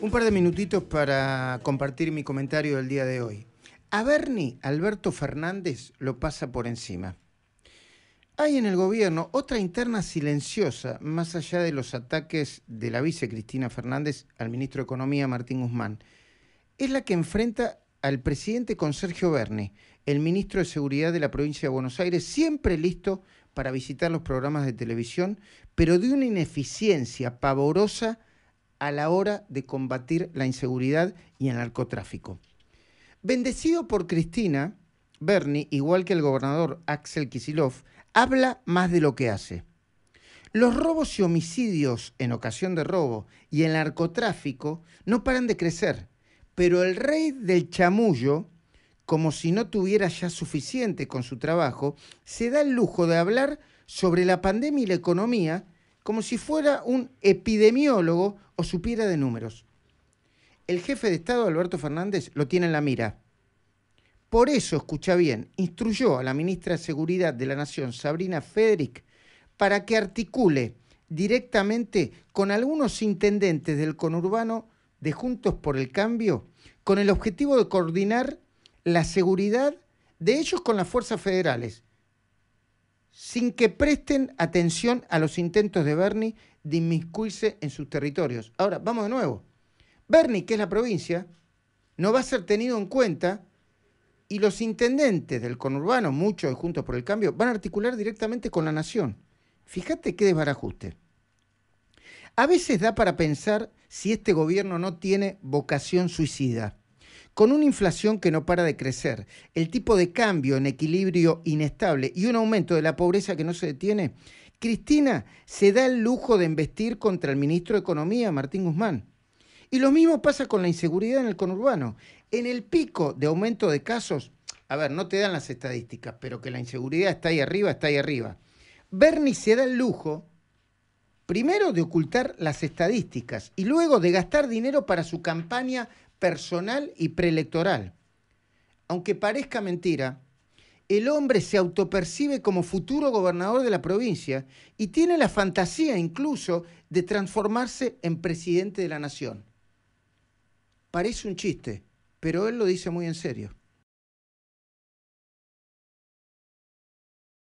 Un par de minutitos para compartir mi comentario del día de hoy. A Bernie, Alberto Fernández lo pasa por encima. Hay en el gobierno otra interna silenciosa, más allá de los ataques de la vice Cristina Fernández al ministro de Economía Martín Guzmán. Es la que enfrenta al presidente con Sergio Berni, el ministro de Seguridad de la provincia de Buenos Aires, siempre listo para visitar los programas de televisión, pero de una ineficiencia pavorosa a la hora de combatir la inseguridad y el narcotráfico. Bendecido por Cristina, Bernie, igual que el gobernador Axel Kisilov, habla más de lo que hace. Los robos y homicidios en ocasión de robo y el narcotráfico no paran de crecer, pero el rey del chamullo, como si no tuviera ya suficiente con su trabajo, se da el lujo de hablar sobre la pandemia y la economía como si fuera un epidemiólogo o supiera de números. El jefe de Estado, Alberto Fernández, lo tiene en la mira. Por eso, escucha bien, instruyó a la ministra de Seguridad de la Nación, Sabrina Federic, para que articule directamente con algunos intendentes del conurbano de Juntos por el Cambio, con el objetivo de coordinar la seguridad de ellos con las fuerzas federales sin que presten atención a los intentos de Bernie de inmiscuirse en sus territorios. Ahora, vamos de nuevo. Bernie, que es la provincia, no va a ser tenido en cuenta y los intendentes del conurbano, muchos Juntos por el Cambio, van a articular directamente con la nación. Fíjate qué desbarajuste. A veces da para pensar si este gobierno no tiene vocación suicida. Con una inflación que no para de crecer, el tipo de cambio en equilibrio inestable y un aumento de la pobreza que no se detiene, Cristina se da el lujo de investir contra el ministro de Economía, Martín Guzmán. Y lo mismo pasa con la inseguridad en el conurbano. En el pico de aumento de casos, a ver, no te dan las estadísticas, pero que la inseguridad está ahí arriba, está ahí arriba. Bernie se da el lujo, primero, de ocultar las estadísticas y luego de gastar dinero para su campaña personal y preelectoral. Aunque parezca mentira, el hombre se autopercibe como futuro gobernador de la provincia y tiene la fantasía incluso de transformarse en presidente de la nación. Parece un chiste, pero él lo dice muy en serio.